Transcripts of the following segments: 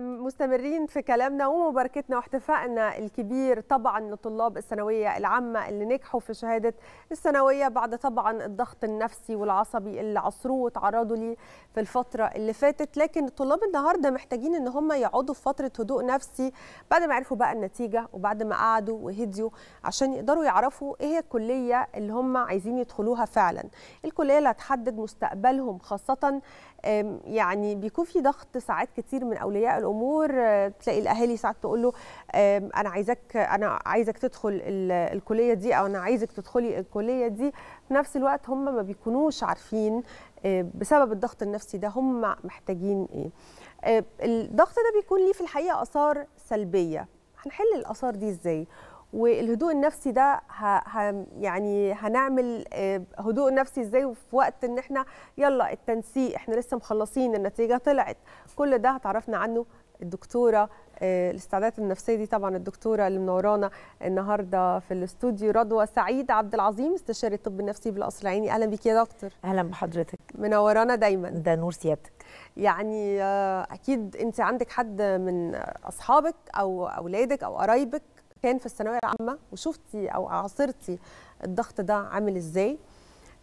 مستمرين في كلامنا ومباركتنا واحتفائنا الكبير طبعا لطلاب الثانويه العامه اللي نجحوا في شهاده الثانويه بعد طبعا الضغط النفسي والعصبي اللي عصروه وتعرضوا ليه في الفتره اللي فاتت لكن الطلاب النهارده محتاجين ان هم يقعدوا في فتره هدوء نفسي بعد ما عرفوا بقى النتيجه وبعد ما قعدوا وهديوا عشان يقدروا يعرفوا ايه هي الكليه اللي هم عايزين يدخلوها فعلا الكليه اللي هتحدد مستقبلهم خاصه يعني بيكون في ضغط ساعات كتير من اولياء الامور تلاقي الاهالي ساعات تقول له انا عايزك انا عايزك تدخل الكليه دي او انا عايزك تدخلي الكليه دي في نفس الوقت هم ما بيكونوش عارفين آه، بسبب الضغط النفسي ده هم محتاجين ايه آه، الضغط ده بيكون ليه في الحقيقه اثار سلبيه هنحل الاثار دي ازاي والهدوء النفسي ده ه... ه... يعني هنعمل آه، هدوء نفسي ازاي وفي وقت ان احنا يلا التنسيق احنا لسه مخلصين النتيجه طلعت كل ده هتعرفنا عنه الدكتوره آه، الاستعدادات النفسيه دي طبعا الدكتوره اللي منورانا النهارده في الاستوديو رضوى سعيد عبد العظيم استشاري الطب النفسي بالقصر العيني اهلا بك يا دكتور اهلا بحضرتك منورانا دايما ده نور سيادتك يعني آه، اكيد انت عندك حد من اصحابك او اولادك او قرايبك كان في الثانويه العامه وشفتي او عاصرتي الضغط ده عامل ازاي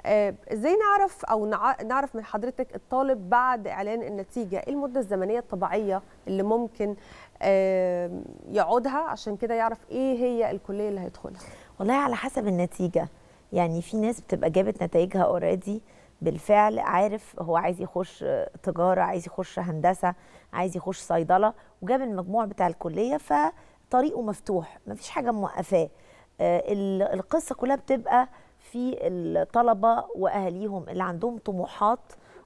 آه، ازاي نعرف او نعرف من حضرتك الطالب بعد اعلان النتيجه ايه المده الزمنيه الطبيعيه اللي ممكن آه، يقعدها عشان كده يعرف ايه هي الكليه اللي هيدخلها والله على حسب النتيجه يعني في ناس بتبقى جابت نتائجها اوريدي بالفعل عارف هو عايز يخش تجاره عايز يخش هندسه عايز يخش صيدله وجاب المجموع بتاع الكليه ف طريقه مفتوح مفيش حاجه موقفاه آه، القصه كلها بتبقى في الطلبه واهاليهم اللي عندهم طموحات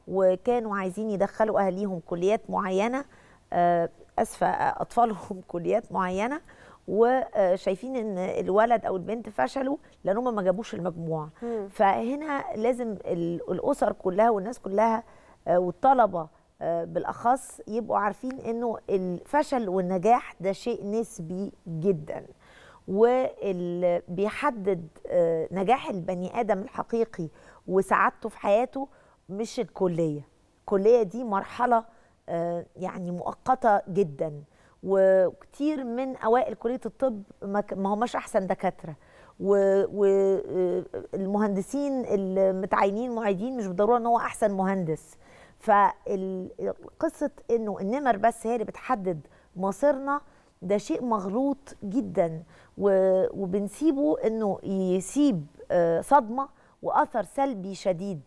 وكانوا عايزين يدخلوا اهاليهم كليات معينه آه، اسفه اطفالهم كليات معينه وشايفين ان الولد او البنت فشلوا لان هم ما جابوش المجموع فهنا لازم الاسر كلها والناس كلها آه، والطلبه آه، بالاخص يبقوا عارفين انه الفشل والنجاح ده شيء نسبي جدا واللي بيحدد آه، نجاح البني ادم الحقيقي وسعادته في حياته مش الكليه الكليه دي مرحله آه، يعني مؤقته جدا وكتير من اوائل كليه الطب ما هماش احسن دكاتره والمهندسين المتعينين معيدين مش بالضروره ان هو احسن مهندس فقصه انه النمر بس هي اللي بتحدد مصيرنا ده شيء مغلوط جدا وبنسيبه انه يسيب آه، صدمه واثر سلبي شديد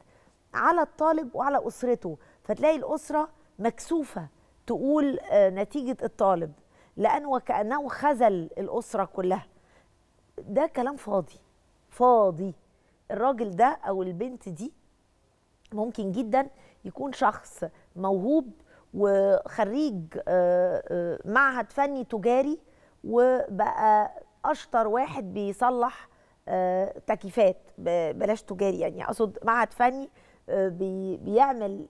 على الطالب وعلى اسرته فتلاقي الاسره مكسوفه تقول آه، نتيجه الطالب لانه وكانه خذل الاسره كلها ده كلام فاضي فاضي الراجل ده او البنت دي ممكن جدا يكون شخص موهوب وخريج آه، آه، معهد فني تجاري وبقى اشطر واحد بيصلح آه، تكييفات بلاش تجاري يعني اقصد معهد فني بيعمل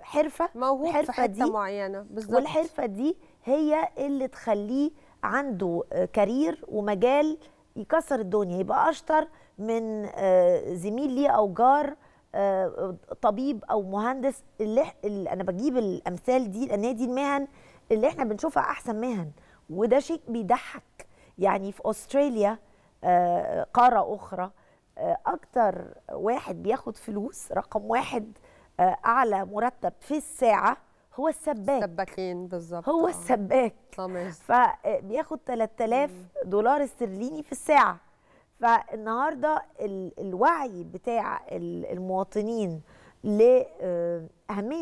حرفه موهوب في حته معينه بالظبط والحرفه دي هي اللي تخليه عنده كارير ومجال يكسر الدنيا يبقى اشطر من زميل ليه او جار آه، طبيب او مهندس اللي, اللي انا بجيب الامثال دي لان دي المهن اللي احنا بنشوفها احسن مهن وده شيء بيضحك يعني في استراليا آه، قاره اخرى آه، اكتر واحد بياخد فلوس رقم واحد اعلى مرتب في الساعه هو السباك سباكين بالظبط هو السباك فبياخد 3000 دولار استرليني في الساعه فالنهارده الوعي بتاع المواطنين لاهميه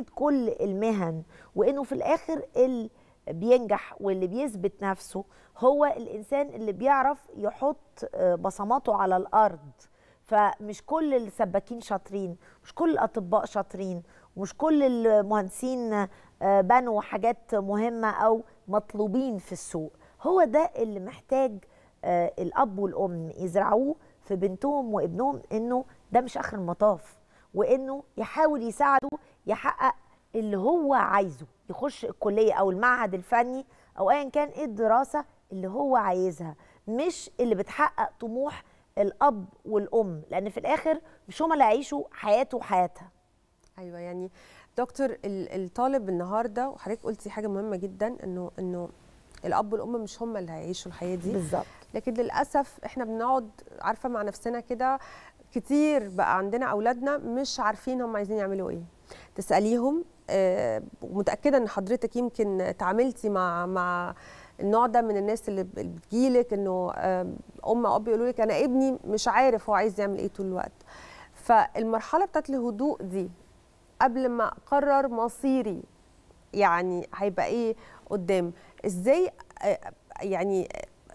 آه، كل المهن وانه في الاخر اللي بينجح واللي بيثبت نفسه هو الانسان اللي بيعرف يحط آه، بصماته على الارض فمش كل السباكين شاطرين مش كل الاطباء شاطرين مش كل المهندسين آه، بنوا حاجات مهمه او مطلوبين في السوق هو ده اللي محتاج آه، الاب والام يزرعوه في بنتهم وابنهم انه ده مش اخر المطاف وانه يحاول يساعده يحقق اللي هو عايزه يخش الكليه او المعهد الفني او ايا كان ايه الدراسه اللي هو عايزها مش اللي بتحقق طموح الاب والام لان في الاخر مش هما اللي هيعيشوا حياته وحياتها ايوه يعني دكتور الطالب النهارده وحضرتك قلتي حاجه مهمه جدا انه انه الاب والام مش هم اللي هيعيشوا الحياه دي بالظبط لكن للاسف احنا بنقعد عارفه مع نفسنا كده كتير بقى عندنا اولادنا مش عارفين هم عايزين يعملوا ايه تساليهم ومتاكده آه، ان حضرتك يمكن تعاملتي مع مع النوع ده من الناس اللي بتجيلك انه آه، ام او اب يقولوا لك انا ابني مش عارف هو عايز يعمل ايه طول الوقت فالمرحله بتاعت الهدوء دي قبل ما اقرر مصيري يعني هيبقى ايه قدام ازاي آه، يعني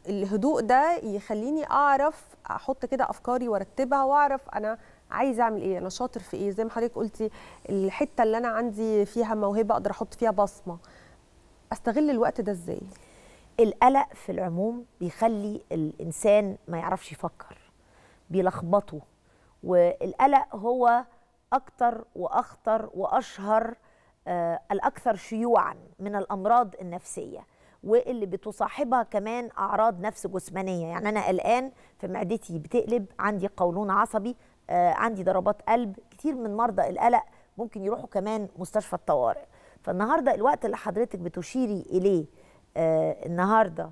الهدوء ده يخليني اعرف احط كده افكاري وارتبها واعرف انا عايز اعمل ايه انا شاطر في ايه زي ما حضرتك قلتي الحته اللي انا عندي فيها موهبه اقدر احط فيها بصمه استغل الوقت ده ازاي القلق في العموم بيخلي الانسان ما يعرفش يفكر بيلخبطه والقلق هو اكتر واخطر واشهر آه، الاكثر شيوعا من الامراض النفسيه واللي بتصاحبها كمان اعراض نفس جسمانيه يعني انا الان في معدتي بتقلب عندي قولون عصبي آه عندي ضربات قلب كتير من مرضى القلق ممكن يروحوا كمان مستشفى الطوارئ فالنهارده الوقت اللي حضرتك بتشيري اليه آه النهارده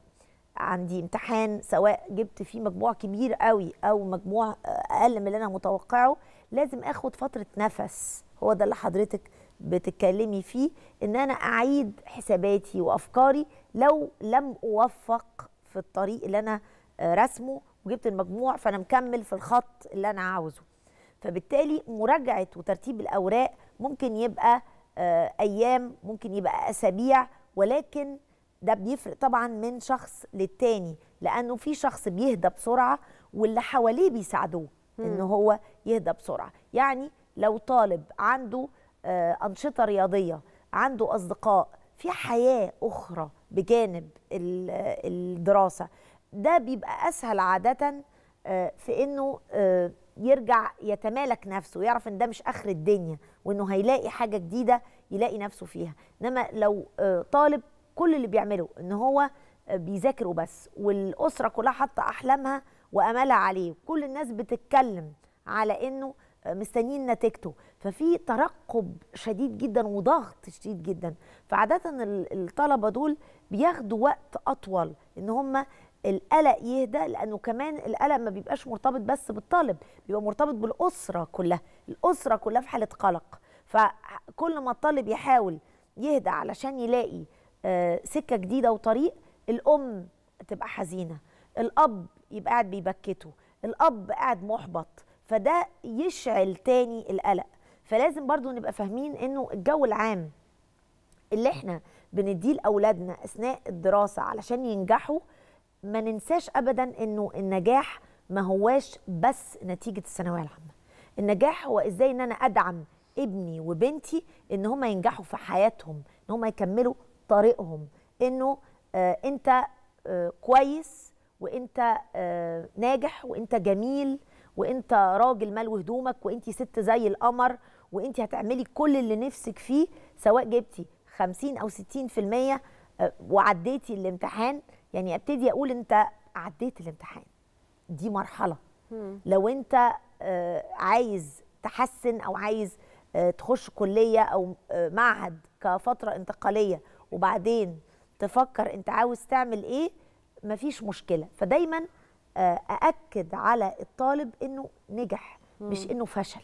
عندي امتحان سواء جبت فيه مجموع كبير قوي او مجموع اقل من اللي انا متوقعه لازم اخد فتره نفس هو ده اللي حضرتك بتتكلمي فيه ان انا اعيد حساباتي وافكاري لو لم اوفق في الطريق اللي انا آه، رسمه وجبت المجموع فانا مكمل في الخط اللي انا عاوزه فبالتالي مراجعه وترتيب الاوراق ممكن يبقى آه، ايام ممكن يبقى اسابيع ولكن ده بيفرق طبعا من شخص للتاني لانه في شخص بيهدى بسرعه واللي حواليه بيساعدوه ان هو يهدى بسرعه يعني لو طالب عنده آه، انشطه رياضيه عنده اصدقاء في حياه اخرى بجانب الدراسه ده بيبقى اسهل عاده آه، في انه آه، يرجع يتمالك نفسه ويعرف ان ده مش اخر الدنيا وانه هيلاقي حاجه جديده يلاقي نفسه فيها انما لو طالب كل اللي بيعمله ان هو بيذاكر وبس والاسره كلها حاطه احلامها وأملها عليه كل الناس بتتكلم على انه مستنيين نتيجته ففي ترقب شديد جدا وضغط شديد جدا فعاده الطلبه دول بياخدوا وقت اطول ان هم القلق يهدى لانه كمان القلق ما بيبقاش مرتبط بس بالطالب بيبقى مرتبط بالاسره كلها الاسره كلها في حاله قلق فكل ما الطالب يحاول يهدى علشان يلاقي آه، سكه جديده وطريق الام تبقى حزينه الاب يبقى قاعد بيبكته الاب قاعد محبط فده يشعل تاني القلق فلازم برضو نبقى فاهمين انه الجو العام اللي احنا بنديه لاولادنا اثناء الدراسه علشان ينجحوا ما ننساش ابدا انه النجاح ما هواش بس نتيجه الثانويه العامه النجاح هو ازاي ان انا ادعم ابني وبنتي ان هما ينجحوا في حياتهم ان هما يكملوا طريقهم انه آه انت آه كويس وانت آه ناجح وانت جميل وانت راجل مال وهدومك وانت ست زي القمر وانت هتعملي كل اللي نفسك فيه سواء جبتي 50 او 60% آه، وعديتي الامتحان يعني ابتدي اقول انت عديت الامتحان دي مرحله لو انت آه، عايز تحسن او عايز آه، تخش كليه او معهد كفتره انتقاليه وبعدين تفكر انت عاوز تعمل ايه مفيش مشكله فدايما ااكد على الطالب انه نجح مش انه فشل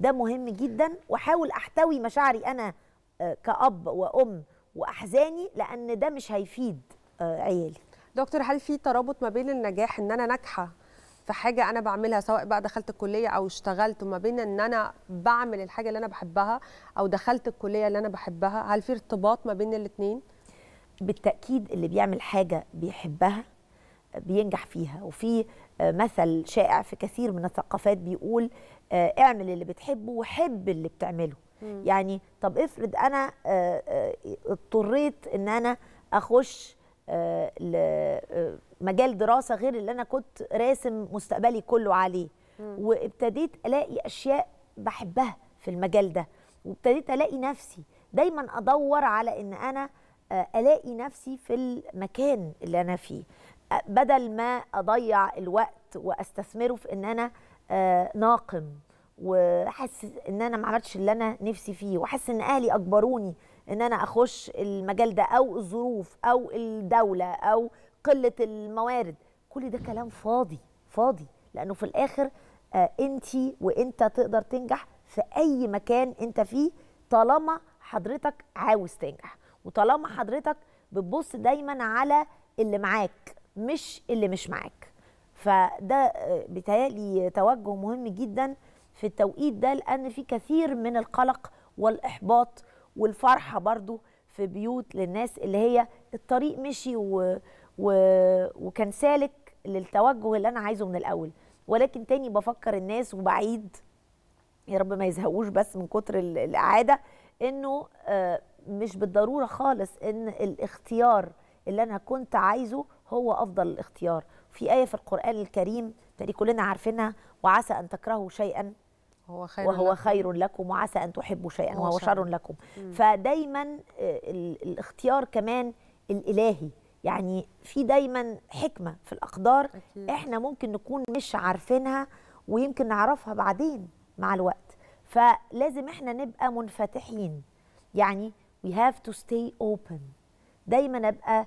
ده مهم جدا واحاول احتوي مشاعري انا آه، كاب وام واحزاني لان ده مش هيفيد آه، عيالي دكتور هل في ترابط ما بين النجاح ان انا ناجحه في حاجه انا بعملها سواء بقى دخلت الكليه او اشتغلت وما بين ان انا بعمل الحاجه اللي انا بحبها او دخلت الكليه اللي انا بحبها هل في ارتباط ما بين الاثنين بالتاكيد اللي بيعمل حاجه بيحبها بينجح فيها وفي آه، مثل شائع في كثير من الثقافات بيقول آه، اعمل اللي بتحبه وحب اللي بتعمله مم. يعني طب افرض انا آه، اضطريت ان انا اخش مجال دراسه غير اللي انا كنت راسم مستقبلي كله عليه مم. وابتديت الاقي اشياء بحبها في المجال ده وابتديت الاقي نفسي دايما ادور على ان انا الاقي نفسي في المكان اللي انا فيه بدل ما اضيع الوقت واستثمره في ان انا آه، ناقم وحاسس ان انا ما عملتش اللي انا نفسي فيه وحاسس ان اهلي اجبروني ان انا اخش المجال ده او الظروف او الدوله او قله الموارد كل ده كلام فاضي فاضي لانه في الاخر آه، انت وانت تقدر تنجح في اي مكان انت فيه طالما حضرتك عاوز تنجح وطالما حضرتك بتبص دايما على اللي معاك مش اللي مش معاك فده آه، بيتهيألي توجه مهم جدا في التوقيت ده لأن في كثير من القلق والإحباط والفرحة برضو في بيوت للناس اللي هي الطريق مشي و... و... وكان سالك للتوجه اللي أنا عايزه من الأول ولكن تاني بفكر الناس وبعيد يا رب ما يزهقوش بس من كتر الإعادة إنه آه، مش بالضرورة خالص إن الاختيار اللي أنا كنت عايزه هو افضل الاختيار في ايه في القران الكريم تقريبا كلنا عارفينها وعسى ان تكرهوا شيئا هو خير وهو لكم. خير لكم وعسى ان تحبوا شيئا وهو شر لكم مم. فدايما آه، الاختيار كمان الالهي يعني في دايما حكمه في الاقدار أكيد. احنا ممكن نكون مش عارفينها ويمكن نعرفها بعدين مع الوقت فلازم احنا نبقى منفتحين يعني we have to stay open دايما ابقى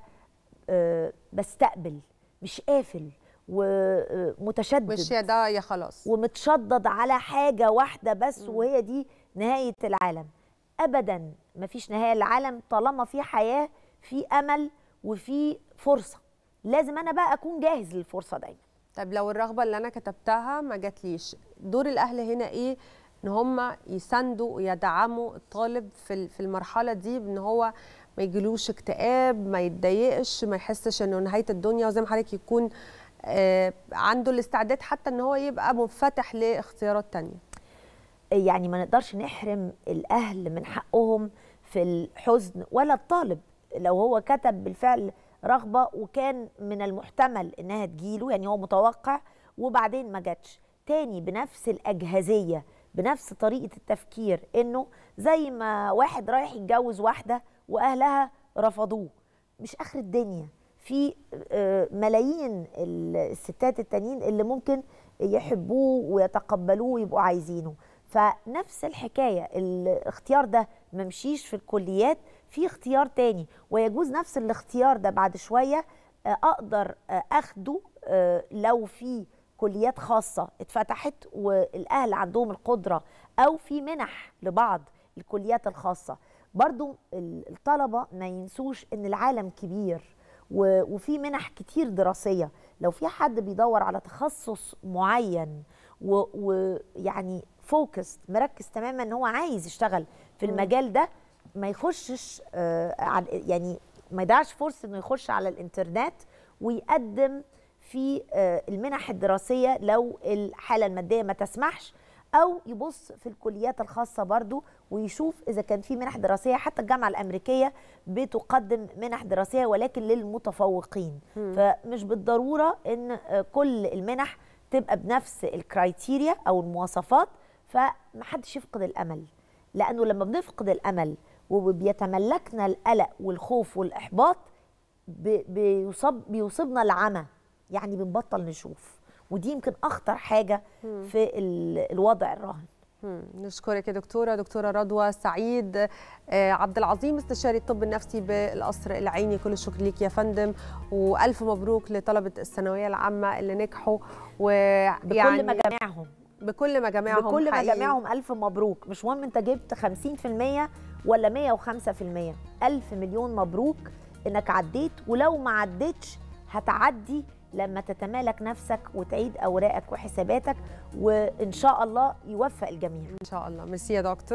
آه، بستقبل مش قافل ومتشدد آه، مش يا ده يا خلاص ومتشدد على حاجه واحده بس وهي دي نهايه العالم ابدا مفيش نهايه للعالم طالما في حياه في امل وفي فرصه لازم انا بقى اكون جاهز للفرصه دايما طب لو الرغبه اللي انا كتبتها ما جاتليش دور الاهل هنا ايه ان هم يساندوا ويدعموا الطالب في في المرحله دي بان هو ما يجيلوش اكتئاب ما يتضايقش ما يحسش انه نهايه الدنيا وزي ما حضرتك يكون آه، عنده الاستعداد حتى ان هو يبقى منفتح لاختيارات تانية يعني ما نقدرش نحرم الاهل من حقهم في الحزن ولا الطالب لو هو كتب بالفعل رغبه وكان من المحتمل انها تجيله يعني هو متوقع وبعدين ما جاتش تاني بنفس الاجهزيه بنفس طريقه التفكير انه زي ما واحد رايح يتجوز واحده واهلها رفضوه مش اخر الدنيا في آه، ملايين الستات التانيين اللي ممكن يحبوه ويتقبلوه ويبقوا عايزينه فنفس الحكايه الاختيار ده ممشيش في الكليات في اختيار تاني ويجوز نفس الاختيار ده بعد شويه آه، اقدر آه، اخده لو في كليات خاصه اتفتحت والاهل عندهم القدره او في منح لبعض الكليات الخاصه برضو الطلبة ما ينسوش ان العالم كبير وفي منح كتير دراسية لو في حد بيدور على تخصص معين ويعني فوكس مركز تماما ان هو عايز يشتغل في المجال ده ما يخشش آه، يعني ما يضيعش فرصه انه يخش على الانترنت ويقدم في آه، المنح الدراسيه لو الحاله الماديه ما تسمحش او يبص في الكليات الخاصه برضو ويشوف اذا كان في منح دراسيه حتى الجامعه الامريكيه بتقدم منح دراسيه ولكن للمتفوقين م. فمش بالضروره ان كل المنح تبقى بنفس الكرايتيريا او المواصفات فمحدش يفقد الامل لانه لما بنفقد الامل وبيتملكنا القلق والخوف والاحباط بيصب بيصيبنا العمى يعني بنبطل نشوف ودي يمكن اخطر حاجه في الوضع الراهن نشكرك يا دكتوره دكتوره رضوى سعيد آه، عبد العظيم استشاري الطب النفسي بالقصر العيني كل الشكر ليك يا فندم والف مبروك لطلبه الثانويه العامه اللي نجحوا وبكل يعني مجامعهم بكل مجامعهم بكل حقيقي. مجامعهم الف مبروك مش مهم انت جبت 50% ولا 105% الف مليون مبروك انك عديت ولو ما عدتش هتعدي لما تتمالك نفسك وتعيد اوراقك وحساباتك وان شاء الله يوفق الجميع ان شاء الله ميرسي يا دكتور